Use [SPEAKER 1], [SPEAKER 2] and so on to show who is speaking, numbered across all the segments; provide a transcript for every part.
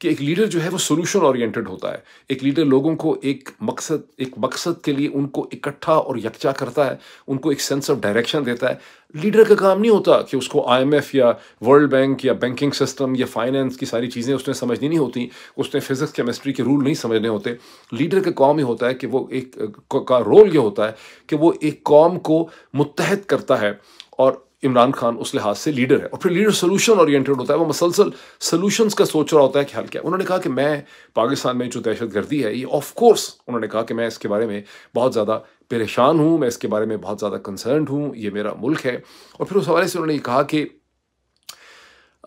[SPEAKER 1] कि एक लीडर जो है वो सोल्यूशन ओरिएंटेड होता है एक लीडर लोगों को एक मकसद एक मकसद के लिए उनको इकट्ठा और यकचा करता है उनको एक सेंस ऑफ डायरेक्शन देता है लीडर का काम नहीं होता कि उसको आईएमएफ या वर्ल्ड बैंक या बैंकिंग सिस्टम या फाइनेंस की सारी चीज़ें उसने समझनी नहीं होती उसने फिजिक्स केमिस्ट्री के रूल नहीं समझने होते लीडर का काम ही होता है कि वो एक का रोल ये होता है कि वो एक कौम को मुतहद करता है और इमरान खान उस लिहाज से लीडर है और फिर लीडर सोलूशन ऑरिएटेड होता है वो मसलसल सोल्यूशंस का सोच रहा होता है कि हल क्या उन्होंने कहा कि मैं पाकिस्तान में जो दहशत गर्दी है ये ऑफकोर्स उन्होंने कहा कि मैं इसके बारे में बहुत ज़्यादा परेशान हूँ मैं इसके बारे में बहुत ज़्यादा कंसर्न हूँ ये मेरा मुल्क है और फिर उस हवाले से उन्होंने कहा कि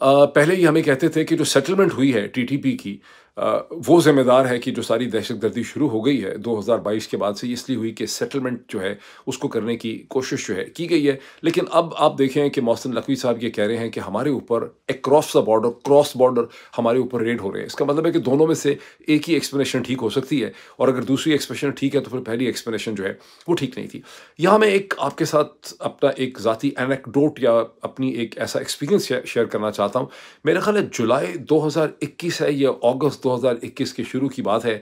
[SPEAKER 1] पहले ही हमें कहते थे कि जो सेटलमेंट हुई है पी की वो ज़िम्मेदार है कि जो सारी दहशत गर्दी शुरू हो गई है 2022 के बाद से इसलिए हुई कि सेटलमेंट जो है उसको करने की कोशिश जो है की गई है लेकिन अब आप देखें कि मोहसिन लकवी साहब ये कह रहे हैं कि हमारे ऊपर across the border cross border हमारे ऊपर रेड हो रहे हैं इसका मतलब है कि दोनों में से एक ही एक्सप्लेनेशन ठीक हो सकती है और अगर दूसरी एक्सप्रेशन ठीक है तो फिर पहली एक्सप्लेनेशन जो है वो ठीक नहीं थी यहाँ मैं एक आपके साथ अपना एक ज़ाती एनेकडोट या अपनी एक ऐसा एक्सपीरियंस शेयर करना चाहता हूँ मेरा ख्याल है जुलाई दो है या अगस्त 2021 के शुरू की बात है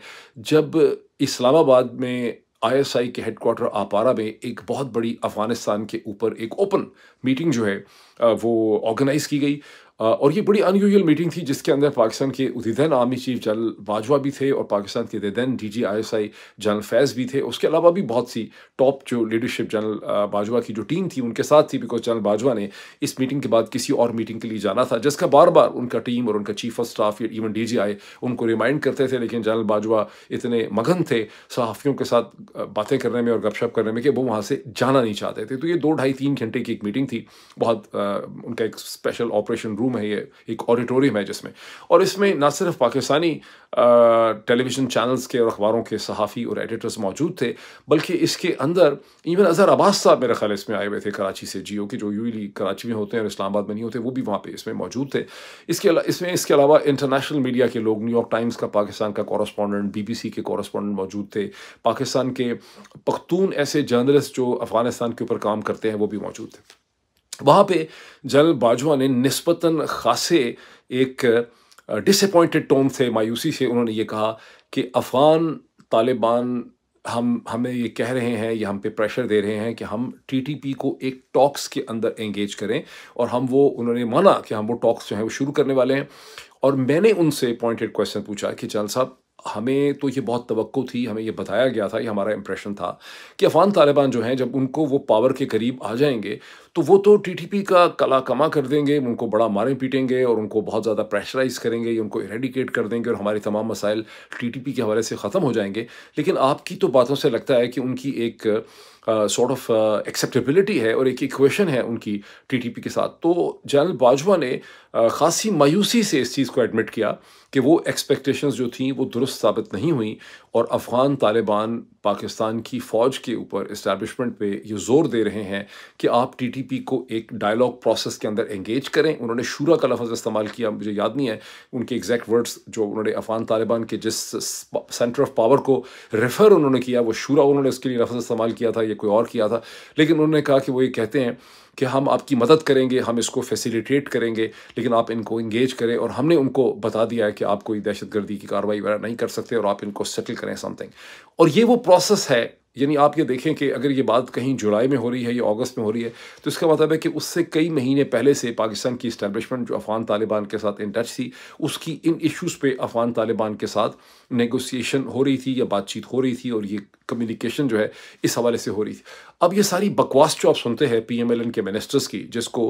[SPEAKER 1] जब इस्लामाबाद में आईएसआई के हेडक्वार्टर आपारा में एक बहुत बड़ी अफ़गानिस्तान के ऊपर एक ओपन मीटिंग जो है वो ऑर्गेनाइज़ की गई और ये बड़ी अनयूजल मीटिंग थी जिसके अंदर पाकिस्तान के उदिदैन आर्मी चीफ जनरल बाजवा भी थे और पाकिस्तान के उदिदैन D G I S I general Faiz भी थे उसके अलावा भी बहुत सी टॉप जो लीडरशिप जनरल बाजवा की जो टीम थी उनके साथ थी बिकॉज जनरल बाजवा ने इस मीटिंग के बाद किसी और मीटिंग के लिए जाना था जिसका बार बार उनका टीम और उनका चीफ ऑफ स्टाफ या इवन डी जी आई उनको रिमाइंड करते थे लेकिन जनरल बाजवा इतने मगन थे सहाफ़ियों के साथ बातें करने में और गपशप करने में कि वो वहाँ से जाना नहीं चाहते थे तो ये दो ढाई तीन घंटे की एक मीटिंग थी बहुत उनका एक स्पेशल ऑपरेशन रूम रूम है ये एक ऑडिटोरियम है जिसमें और इसमें ना सिर्फ पाकिस्तानी टेलीविज़न चैनल्स के और अखबारों के सहाफ़ी और एडिटर्स मौजूद थे बल्कि इसके अंदर इवन अज़हर अब्बास साहब मेरे ख्याल इसमें आए हुए थे कराची से जियो के जो यूली कराची में होते हैं और इस्लामाबाद में नहीं होते वो भी वहाँ पर इसमें मौजूद थे इसके इसमें इसके अलावा इंटरनेशनल मीडिया के लोग न्यूयॉर्क टाइम्स का पाकिस्तान का कॉरस्पॉन्डेंट बी बी सी के कॉरस्पॉन्डेंट मौजूद थे पाकिस्तान के पख्तून ऐसे जर्नलिस्ट जो अफ़गानिस्तान के ऊपर काम करते हैं वो भी मौजूद थे वहाँ पे जनरल बाजवा ने नस्बता खासे एक डिसअपॉइंटेड टोन से मायूसी से उन्होंने ये कहा कि अफ़गान तालिबान हम हमें ये कह रहे हैं या हम पे प्रेशर दे रहे हैं कि हम टीटीपी को एक टॉक्स के अंदर एंगेज करें और हम वो उन्होंने माना कि हम वो टॉक्स जो हैं वो शुरू करने वाले हैं और मैंने उनसे पॉइंटेड क्वेश्चन पूछा कि जनरल साहब हमें तो ये बहुत तो थी हमें ये बताया गया था ये हमारा इम्प्रेशन था कि अफ़गान तालिबान जो हैं जब उनको वो पावर के करीब आ जाएंगे तो वो तो टीटीपी का कला कमा कर देंगे उनको बड़ा मारें पीटेंगे और उनको बहुत ज़्यादा प्रेशराइज करेंगे उनको इरेडिकेट कर देंगे और हमारे तमाम मसाइल टीटीपी के हवाले से ख़त्म हो जाएंगे लेकिन आपकी तो बातों से लगता है कि उनकी एक सॉर्ट ऑफ एक्सेप्टेबिलिटी है और एक इक्वेशन है उनकी टीटीपी के साथ तो जनरल बाजवा ने uh, ख़ासी मायूसी से इस चीज़ को एडमिट किया कि वो एक्सपेक्टेशंस जो थी वो दुरुस्त साबित नहीं हुई और अफ़गान तालिबान पाकिस्तान की फ़ौज के ऊपर इस्टेबलिशमेंट पे ये जोर दे रहे हैं कि आप टीटीपी को एक डायलॉग प्रोसेस के अंदर एंगेज करें उन्होंने शूरा का लफज इस्तेमाल किया मुझे याद नहीं है उनके एग्जैक्ट वर्ड्स जो उन्होंने अफगान तालिबान के जिस सेंटर ऑफ पावर को रेफ़र उन्होंने किया वो शूरा उन्होंने उसके लिए लफज इस्तेमाल किया था या कोई और किया था लेकिन उन्होंने कहा कि वो ये कहते हैं कि हम आपकी मदद करेंगे हम इसको फैसिलिटेट करेंगे लेकिन आप इनको इंगेज करें और हमने उनको बता दिया है कि आप कोई दहशत गर्दी की कार्रवाई वगैरह नहीं कर सकते और आप इनको सेटल करें समथिंग और ये वो प्रोसेस है यानी आप ये देखें कि अगर ये बात कहीं जुलाई में हो रही है या अगस्त में हो रही है तो इसका मतलब है कि उससे कई महीने पहले से पाकिस्तान की इस्टेबलिशमेंट जो अफ़ान तालिबान के साथ इन टच थी उसकी इन इश्यूज़ पे अफ़ान तालिबान के साथ नेगोशिएशन हो रही थी या बातचीत हो रही थी और ये कम्युनिकेशन जो है इस हवाले से हो रही थी अब ये सारी बकवास जो आप सुनते हैं पी एम एल एन के मिनिस्टर्स की जिसको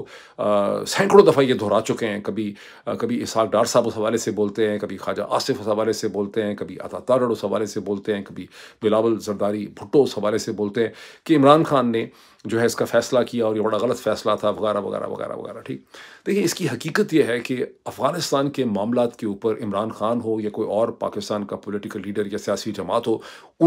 [SPEAKER 1] सैकड़ों दफ़ा ये दोहरा चुके हैं कभी आ, कभी इसहाक डार साहब उस हवाले से बोलते हैं कभी ख्वाजा आसिफ उस हवाले से बोलते हैं कभी अता तारड़ उस हवाले से बोलते हैं कभी बिलावल जरदारी भुट्टो उस हवाले से बोलते हैं कि इमरान खान ने जो है इसका फ़ैसला किया और ये बड़ा गलत फ़ैसला था वगैरह वगैरह वगैरह वगैरह ठीक देखिए इसकी हकीकत यह है कि अफ़गानिस्तान के मामला के ऊपर इमरान खान हो या कोई और पाकिस्तान का पोलिटिकल लीडर या सियासी जमात हो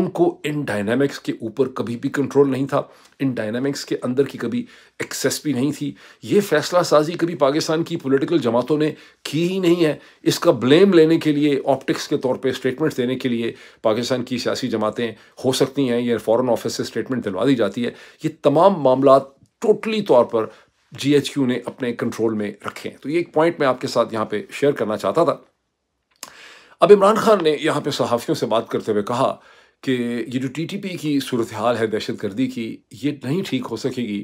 [SPEAKER 1] उनको इन डायनामिक्स के ऊपर कभी भी कंट्रोल नहीं था इन डायनामिक्स के अंदर की कभी एक्सेस भी नहीं थी ये फैसला साजी कभी पाकिस्तान की पॉलिटिकल जमातों ने की ही नहीं है इसका ब्लेम लेने के लिए ऑप्टिक्स के तौर पे स्टेटमेंट्स देने के लिए पाकिस्तान की सियासी जमातें हो सकती हैं या फ़ॉरन ऑफिस से स्टेटमेंट दिलवा दी जाती है ये तमाम मामला टोटली तौर पर जी ने अपने कंट्रोल में रखे हैं तो ये एक पॉइंट मैं आपके साथ यहाँ पर शेयर करना चाहता था अब इमरान खान ने यहाँ पे सहाफ़ियों से बात करते हुए कहा कि ये जो टी टी पी की सूरत हाल है दहशत गर्दी की ये नहीं ठीक हो सकेगी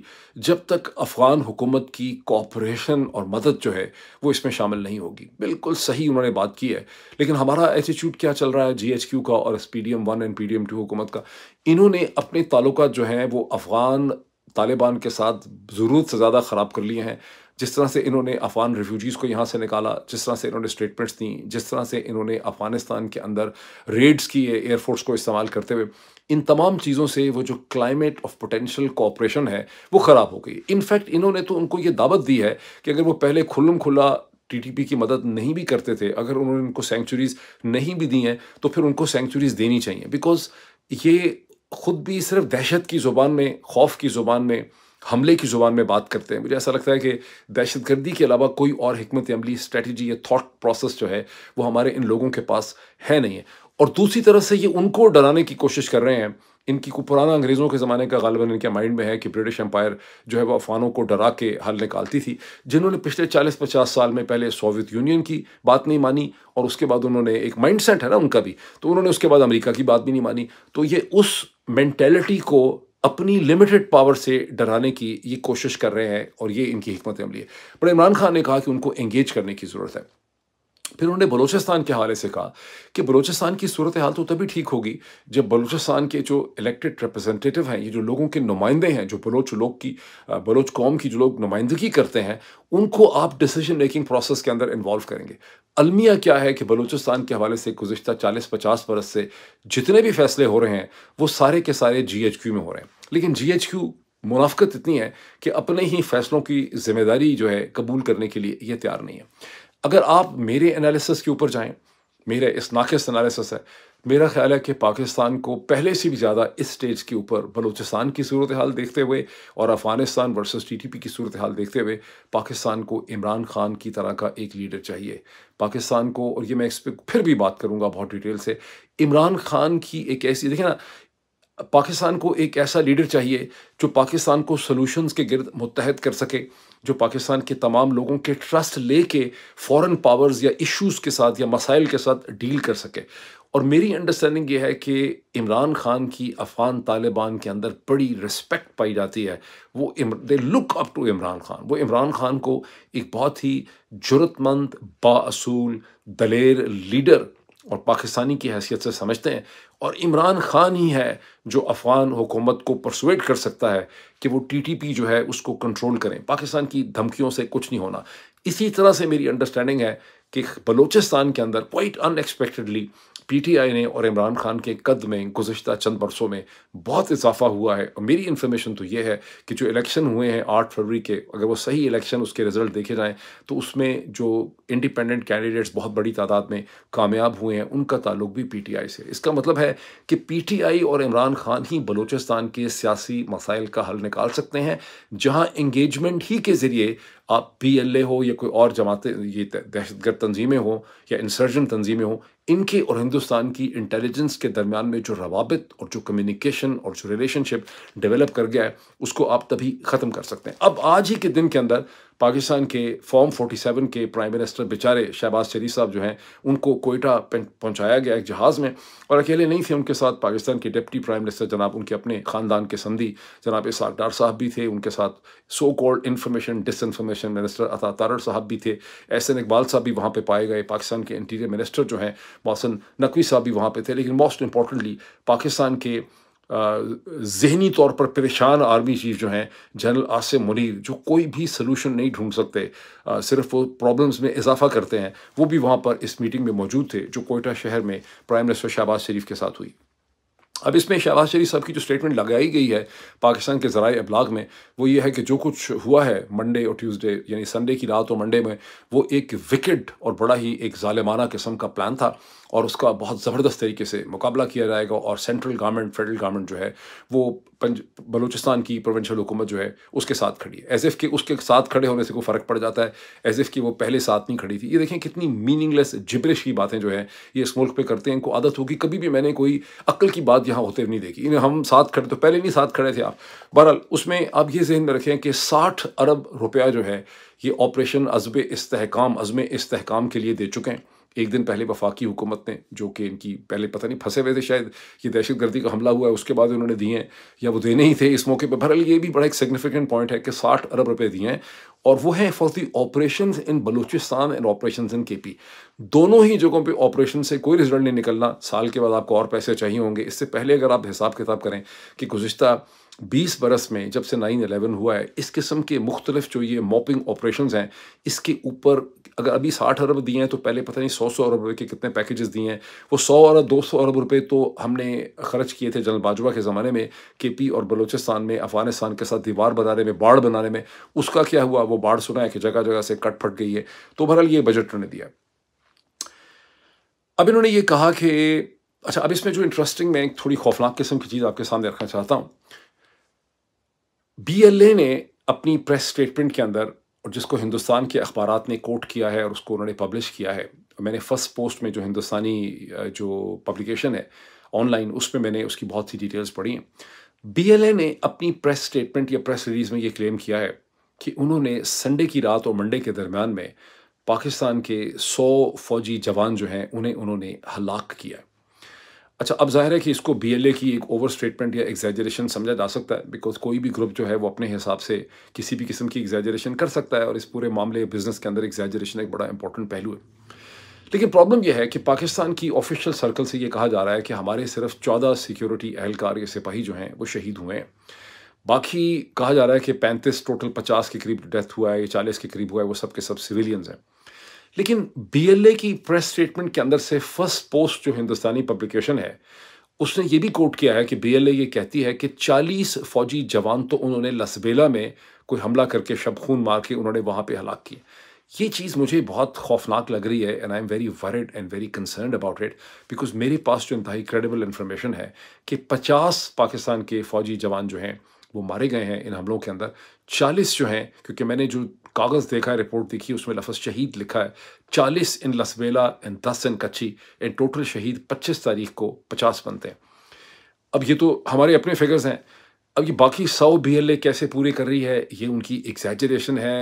[SPEAKER 1] जब तक अफ़गान हुकूमत की कॉपरेशन और मदद जो है वो इसमें शामिल नहीं होगी बिल्कुल सही उन्होंने बात की है लेकिन हमारा एटीट्यूड क्या चल रहा है जी एच क्यू का और S P D M one and P D M two हुकूमत का इन्होंने अपने ताल्लुक जो हैं वो अफ़गान तालिबान के साथ ज़रूरत से ज़्यादा ख़राब कर लिए हैं जिस तरह से इन्होंने अफ़गान रिफ्यूजीज़ को यहाँ से निकाला जिस तरह से इन्होंने स्टेटमेंट्स दी जिस तरह से इन्होंने अफ़गानिस्तान के अंदर रेड्स किए एयरफोर्स को इस्तेमाल करते हुए इन तमाम चीज़ों से वो जो क्लाइमेट ऑफ पोटेंशियल कॉपरेशन है वो ख़राब हो गई इनफैक्ट इन्होंने तो उनको ये दावत दी है कि अगर वो पहले खुल्लम खुला टी की मदद नहीं भी करते थे अगर उन्होंने उनको सेंचुरीज़ नहीं भी दी हैं तो फिर उनको सेंचुरीज़ देनी चाहिए बिकॉज ये ख़ुद भी सिर्फ दहशत की ज़ुबान में खौफ की ज़ुबान में हमले की ज़ुबान में बात करते हैं मुझे ऐसा लगता है कि दहशत गर्दी के अलावा कोई और हमत अमली स्ट्रेटजी या थाट प्रोसेस जो है वो हमारे इन लोगों के पास है नहीं है और दूसरी तरफ से ये उनको डराने की कोशिश कर रहे हैं इनकी को पुराना अंग्रेज़ों के ज़माने का गालबन इनके माइंड में है कि ब्रिटिश एम्पायर जो है वो अफवानों को डरा के हल निकालती थी जिन्होंने पिछले 40-50 साल में पहले सोवियत यूनियन की बात नहीं मानी और उसके बाद उन्होंने एक माइंड सेट है ना उनका भी तो उन्होंने उसके बाद अमेरिका की बात भी नहीं मानी तो ये उस मैंटेलिटी को अपनी लिमिटेड पावर से डराने की ये कोशिश कर रहे हैं और ये इनकी हमत अमली है पर इमरान खान ने कहा कि उनको एंगेज करने की ज़रूरत है फिर उन्होंने बलूचिस्तान के हवाले से कहा कि बलूचिस्तान की सूरत हाल तो तभी ठीक होगी जब बलूचिस्तान के जो इलेक्टेड रिप्रेजेंटेटिव हैं ये जो लोगों के नुमाइंदे हैं जो बलोच लोग की बलोच कौम की जो लोग नुमाइंदगी करते हैं उनको आप डिसीजन मेकिंग प्रोसेस के अंदर इन्वॉल्व करेंगे अलमिया क्या है कि बलूचिस्तान के हवाले से गुजशत चालीस पचास बरस से जितने भी फैसले हो रहे हैं वो सारे के सारे जी एच क्यू में हो रहे हैं लेकिन जी एच क्यू मुनाफ्त इतनी है कि अपने ही फैसलों की जिम्मेदारी जो है कबूल करने के लिए ये तैयार नहीं है अगर आप मेरे एनालिसिस के ऊपर जाएं मेरा इस नाकस एनालिसिस है मेरा ख्याल है कि पाकिस्तान को पहले से भी ज़्यादा इस स्टेज के ऊपर बलूचिस्तान की सूरत हाल देखते हुए और अफ़गानिस्तान वर्सेस टीटीपी की सूरत हाल देखते हुए पाकिस्तान को इमरान खान की तरह का एक लीडर चाहिए पाकिस्तान को और ये मैं इस पर फिर भी बात करूँगा बहुत डिटेल से इमरान खान की एक ऐसी देखिए ना पाकिस्तान को एक ऐसा लीडर चाहिए जो पाकिस्तान को सॉल्यूशंस के गिरद मुतहद कर सके जो पाकिस्तान के तमाम लोगों के ट्रस्ट ले के फ़ॉरन पावर्स या इशूज़ के साथ या मसाइल के साथ डील कर सके और मेरी अंडरस्टैंडिंग ये है कि इमरान खान की अफान तालिबान के अंदर बड़ी रिस्पेक्ट पाई जाती है वो they look up to Imran Khan वो इमरान खान को एक बहुत ही ज़रूरतमंद बासूल दलेर लीडर और पाकिस्तानी की हैसियत से समझते हैं और इमरान ख़ान ही है जो अफ़गान हुकूमत को परसुएट कर सकता है कि वो टी टी पी जो है उसको कंट्रोल करें पाकिस्तान की धमकियों से कुछ नहीं होना इसी तरह से मेरी अंडरस्टैंडिंग है कि बलूचिस्तान के अंदर क्वाइट अनएक्सपेक्टेडली पीटीआई ने और इमरान खान के कद में गुजशत चंद बरसों में बहुत इजाफा हुआ है और मेरी इन्फॉर्मेशन तो ये है कि जो इलेक्शन हुए हैं आठ फरवरी के अगर वो सही इलेक्शन उसके रिजल्ट देखे जाएँ तो उसमें जो इंडिपेंडेंट कैंडिडेट्स बहुत बड़ी तादाद में कामयाब हुए हैं उनका ताल्लुक भी पी से इसका मतलब है कि पी और इमरान खान ही बलूचिस्तान के सियासी मसाइल का हल निकाल सकते हैं जहाँ इंगेजमेंट ही के ज़रिए आप पी हो या कोई और जमाते ये दहशतगर्द तंजीमें हों या इंसर्जन तंजीमें हों इनके और हिंदुस्तान की इंटेलिजेंस के दरमियान में जो रवाबित और जो कम्युनिकेशन और जो रिलेशनशिप डेवलप कर गया है उसको आप तभी ख़त्म कर सकते हैं अब आज ही के दिन के अंदर पाकिस्तान के फॉर्म 47 के प्राइम मिनिस्टर बेचारे शहबाज शरीफ साहब जो हैं उनको कोयटा पहुंचाया गया एक जहाज़ में और अकेले नहीं थे उनके साथ पाकिस्तान के डिप्टी प्राइम मिनिस्टर जनाब उनके अपने ख़ानदान के संधि जनाब इसाक डार साहब भी थे उनके साथ so called information disinformation minister Atta Tarar साहब भी थे एस एन इकबाल साहब भी वहाँ पर पाए गए पाकिस्तान के इंटीरियर मिनिस्टर जो हैं मौसन नकवी साहब भी वहाँ पर थे लेकिन मोस्ट इंपॉर्टेंटली पाकिस्तान के जहनी तौर पर परेशान आर्मी चीफ जो हैं जनरल आसिम मुनीर जो कोई भी सलूशन नहीं ढूंढ सकते आ, सिर्फ वो प्रॉब्लम्स में इजाफा करते हैं वो भी वहाँ पर इस मीटिंग में मौजूद थे जो कोयटा शहर में प्राइम मिनिस्टर शहबाज शरीफ के साथ हुई अब इसमें शहबाज शरीफ साहब की जो स्टेटमेंट लगाई गई है पाकिस्तान के ज़रा अबलाग में वो ये है कि जो कुछ हुआ है मंडे और ट्यूसडे यानी संडे की रात और मंडे में वो एक विकेट और बड़ा ही एक ालमाना किस्म का प्लान था और उसका बहुत ज़बरदस्त तरीके से मुकाबला किया जाएगा और सेंट्रल गवर्नमेंट फेडरल गवर्नमेंट जो है वो पंज बलूचिस्तान की प्रोवेंशल हुकूमत जो है उसके साथ खड़ी है एज एफ़ के उसके साथ खड़े होने से कोई फ़र्क पड़ जाता है एज एफ़ की वो पहले साथ नहीं खड़ी थी ये देखें कितनी मीनिंगलेस जिब्रिश की बातें जो है ये इस मुल्क पर करते हैं इनको आदत होगी कभी भी मैंने कोई अक्ल की बात यहाँ होते भी नहीं देखी इन्हें हम साथ खड़े तो पहले नहीं साथ खड़े थे आप बहरहाल उसमें आप ये जहन में रखें कि साठ अरब रुपया जो है ये ऑपरेशन अजब इसकाम अज़म इसकाम के लिए दे चुके हैं एक दिन पहले वफाकी हुकूमत ने जो कि इनकी पहले पता नहीं फंसे हुए थे शायद ये दहशत गर्दी का हमला हुआ है उसके बाद उन्होंने दिए हैं या वो देने ही थे इस मौके पर बहरहाल ये भी बड़ा एक सिग्निफिकेंट पॉइंट है कि साठ अरब रुपए दिए हैं और वो है for the operation in Balochistan and operation in K P दोनों ही जगहों पर ऑपरेशन से कोई रिजल्ट नहीं निकलना साल के बाद आपको और पैसे चाहिए होंगे इससे पहले अगर आप हिसाब किताब करें कि गुज्तर बीस बरस में जब से नाइन अलेवन हुआ है इस किस्म के मुख्तलिफ जो ये मॉपिंग ऑपरेशन हैं इसके ऊपर अगर अभी साठ अरब दिए हैं तो पहले पता नहीं सौ सौ अरब रुपये के कितने पैकेजेस दिए हैं वो सौ अरब दो सौ अरब रुपये तो हमने खर्च किए थे जनरल बाजवा के ज़माने में के पी और बलोचिस्तान में अफगानिस्तान के साथ दीवार बनाने में बाढ़ बनाने में उसका क्या हुआ वो बाढ़ सुना है कि जगह जगह से कट फट गई है तो बहरहाल ये बजट उन्होंने दिया अब इन्होंने ये कहा कि अच्छा अब इसमें जो इंटरेस्टिंग मैं एक थोड़ी खौफनाक किस्म की चीज़ आपके सामने रखना चाहता हूँ बीएलए ने अपनी प्रेस स्टेटमेंट के अंदर और जिसको हिंदुस्तान के अखबार ने कोट किया है और उसको उन्होंने पब्लिश किया है मैंने फ़र्स्ट पोस्ट में जो हिंदुस्तानी जो पब्लिकेशन है ऑनलाइन उसमें मैंने उसकी बहुत सी डिटेल्स पढ़ी हैं बीएलए ने अपनी प्रेस स्टेटमेंट या प्रेस रिलीज़ में ये क्लेम किया है कि उन्होंने संडे की रात और मंडे के दरमियान में पाकिस्तान के सौ फौजी जवान जो हैं उन्हें उन्होंने हलाक किया है अच्छा अब जाहिर है कि इसको ए की एक ओवर स्टेटमेंट या एग्जैजरेशन समझा जा सकता है बिकॉज कोई भी ग्रुप जो है वो अपने हिसाब से किसी भी किस्म की एग्जैजरेशन कर सकता है और इस पूरे मामले बिजनेस के अंदर एग्जैजरेशन एक बड़ा इंपॉर्टेंट पहलू है लेकिन प्रॉब्लम यह है कि पाकिस्तान की ऑफिशियल सर्कल से ये कहा जा रहा है कि हमारे सिर्फ चौदह सिक्योरिटी एहलकार या सिपाही जो हैं वो शहीद हुए हैं बाकी कहा जा रहा है कि पैंतीस टोटल पचास के करीब डेथ हुआ है या चालीस के करीब हुआ है वो सब के सब सिविलियंस हैं लेकिन बीएलए की प्रेस स्टेटमेंट के अंदर से फर्स्ट पोस्ट जो हिंदुस्तानी पब्लिकेशन है उसने ये भी कोट किया है कि बीएलए ये कहती है कि 40 फौजी जवान तो उन्होंने लसबेला में कोई हमला करके शब खून मार के उन्होंने वहाँ पे हलाक किए ये चीज़ मुझे बहुत खौफनाक लग रही है and I am very worried and very concerned about it because मेरे पास जो इंतहाई क्रेडिबल इन्फॉर्मेशन है कि 50 पाकिस्तान के फ़ौजी जवान जो हैं वो मारे गए हैं इन हमलों के अंदर चालीस जो हैं क्योंकि मैंने जो कागज़ देखा है रिपोर्ट देखी उसमें लफज शहीद लिखा है चालीस इन लसवेला इन दस इन कच्ची इन टोटल शहीद पच्चीस तारीख को पचास बनते हैं अब ये तो हमारे अपने फिगर्स हैं अब ये बाकी सौ बी एल ए कैसे पूरी कर रही है ये उनकी एग्जैजरेशन है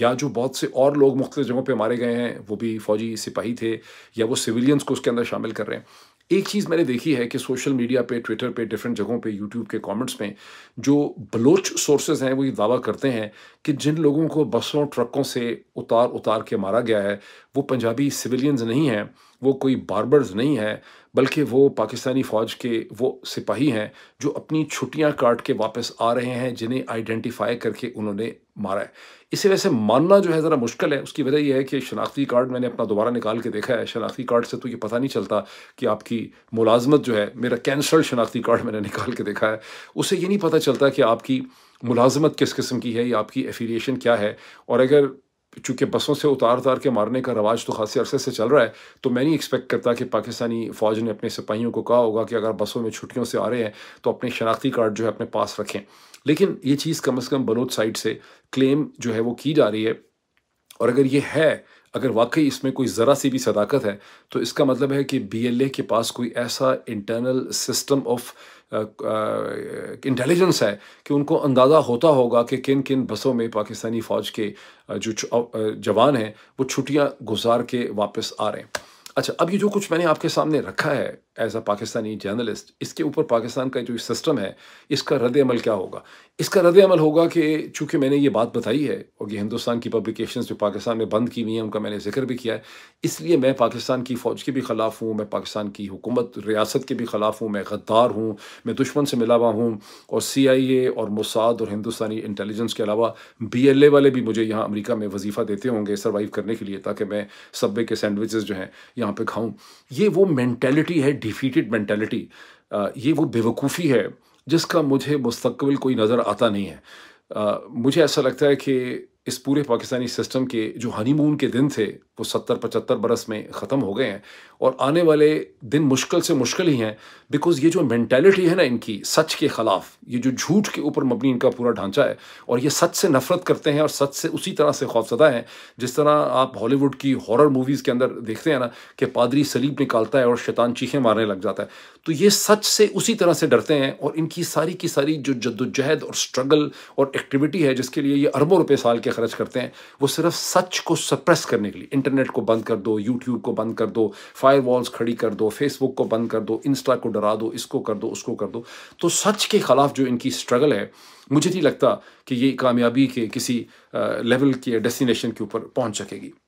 [SPEAKER 1] या जो बहुत से और लोग मुख्त जगहों पर मारे गए हैं वो भी फ़ौजी सिपाही थे या वो सिविलियंस को उसके अंदर शामिल कर रहे हैं एक चीज़ मैंने देखी है कि सोशल मीडिया पे ट्विटर पे डिफरेंट जगहों पे यूट्यूब के कमेंट्स में जो बलोच सोर्सेज हैं वो ये दावा करते हैं कि जिन लोगों को बसों ट्रकों से उतार उतार के मारा गया है वो पंजाबी सिविलियंस नहीं हैं वो कोई बारबर्स नहीं है बल्कि वो पाकिस्तानी फ़ौज के वो सिपाही हैं जो अपनी छुट्टियां काट के वापस आ रहे हैं जिन्हें आइडेंटिफाई करके उन्होंने मारा है इसे वैसे मानना जो है ज़रा मुश्किल है उसकी वजह यह है कि शनाख्ती कार्ड मैंने अपना दोबारा निकाल के देखा है शनाख्ती कार्ड से तो ये पता नहीं चलता कि आपकी मुलाजमत जो है मेरा कैंसल शनाख्ती कार्ड मैंने निकाल के देखा है उसे ये नहीं पता चलता कि आपकी मुलाजमत किस किस्म की है या आपकी एफिलिएशन क्या है और अगर चूंकि बसों से उतार उतार के मारने का रवाज तो खासी अरसे से चल रहा है तो मैं नहीं एक्सपेक्ट करता कि पाकिस्तानी फ़ौज ने अपने सिपाहियों को कहा होगा कि अगर बसों में छुट्टियों से आ रहे हैं तो अपने शनाख्ती कार्ड जो है अपने पास रखें लेकिन ये चीज़ कम अज़ कम बलोच साइड से क्लेम जो है वो की जा रही है और अगर ये है अगर वाकई इसमें कोई ज़रा सी भी सदाकत है तो इसका मतलब है कि बी के पास कोई ऐसा इंटरनल सिस्टम ऑफ इंटेलिजेंस है कि उनको अंदाज़ा होता होगा कि किन किन बसों में पाकिस्तानी फ़ौज के जो जवान हैं वो छुट्टियाँ गुजार के वापस आ रहे हैं अच्छा अब ये जो कुछ मैंने आपके सामने रखा है एज अ पाकिस्तानी जर्नलिस्ट इसके ऊपर पाकिस्तान का जो सिस्टम है इसका रद्द अमल क्या होगा इसका रद्द अमल होगा कि चूँकि मैंने ये बात बताई है और ये हिंदुस्तान की पब्लिकेशंस जो पाकिस्तान में बंद की हुई हैं उनका मैंने जिक्र भी किया है इसलिए मैं पाकिस्तान की फ़ौज के भी ख़िलाफ़ हूँ मैं पाकिस्तान की हुकूमत रियासत के भी ख़िलाफ़ हूँ मैं गद्दार हूँ मैं दुश्मन से मिला हुआ हूँ और सी आई ए और मुसाद और हिंदुस्तानी इंटेलिजेंस के अलावा बी एल ए वाले भी मुझे यहाँ अमरीका में वजीफ़ा देते होंगे सर्वाइव करने के लिए ताकि मैं सब्बे के सैंडविचेज़ जो हैं यहाँ पर खाऊँ ये वो मैंटेलिटी है डिफीटेड मैंटेलिटी uh, ये वो बेवकूफ़ी है जिसका मुझे मुस्तबिल कोई नज़र आता नहीं है uh, मुझे ऐसा लगता है कि इस पूरे पाकिस्तानी सिस्टम के जो हनीमून के दिन थे वो सत्तर पचहत्तर बरस में ख़त्म हो गए हैं और आने वाले दिन मुश्किल से मुश्किल ही हैं बिकॉज ये जो मैंटेलिटी है ना इनकी सच के ख़िलाफ़ ये जो झूठ के ऊपर मबनी इनका पूरा ढांचा है और ये सच से नफरत करते हैं और सच से उसी तरह से खौफजदा हैं जिस तरह आप हॉलीवुड की हॉर मूवीज़ के अंदर देखते हैं ना कि पादरी सलीब निकालता है और शैतान चीखें मारने लग जाता है तो ये सच से उसी तरह से डरते हैं और इनकी सारी की सारी जो जद्दोजहद और स्ट्रगल और एक्टिविटी है जिसके लिए ये अरबों रुपये साल के खर्च करते हैं वो सिर्फ सच को सप्रेस करने के लिए इंटरनेट को बंद कर दो यूट्यूब को बंद कर दो फायर वॉल्स खड़ी कर दो फेसबुक को बंद कर दो इंस्टा को डरा दो इसको कर दो उसको कर दो तो सच के ख़िलाफ़ जो इनकी स्ट्रगल है मुझे नहीं लगता कि ये कामयाबी के किसी लेवल के डेस्टिनेशन के ऊपर पहुंच सकेगी